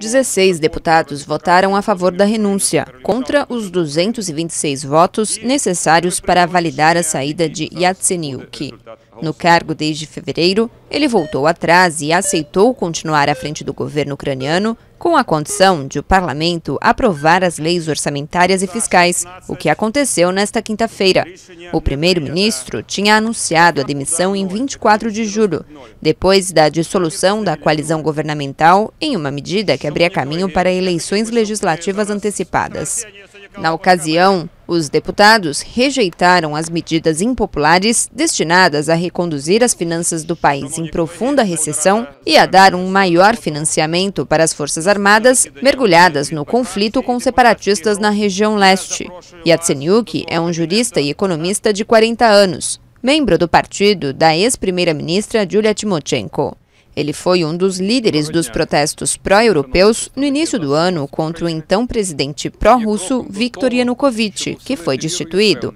16 deputados votaram a favor da renúncia, contra os 226 votos necessários para validar a saída de Yatsenyuk. No cargo desde fevereiro, ele voltou atrás e aceitou continuar à frente do governo ucraniano com a condição de o parlamento aprovar as leis orçamentárias e fiscais, o que aconteceu nesta quinta-feira. O primeiro-ministro tinha anunciado a demissão em 24 de julho, depois da dissolução da coalizão governamental, em uma medida que abria caminho para eleições legislativas antecipadas. Na ocasião, os deputados rejeitaram as medidas impopulares destinadas a reconduzir as finanças do país em profunda recessão e a dar um maior financiamento para as Forças Armadas mergulhadas no conflito com separatistas na região leste. Yatsenyuk é um jurista e economista de 40 anos, membro do partido da ex-primeira-ministra Yulia Timochenko. Ele foi um dos líderes dos protestos pró-europeus no início do ano contra o então presidente pró-russo Viktor Yanukovych, que foi destituído.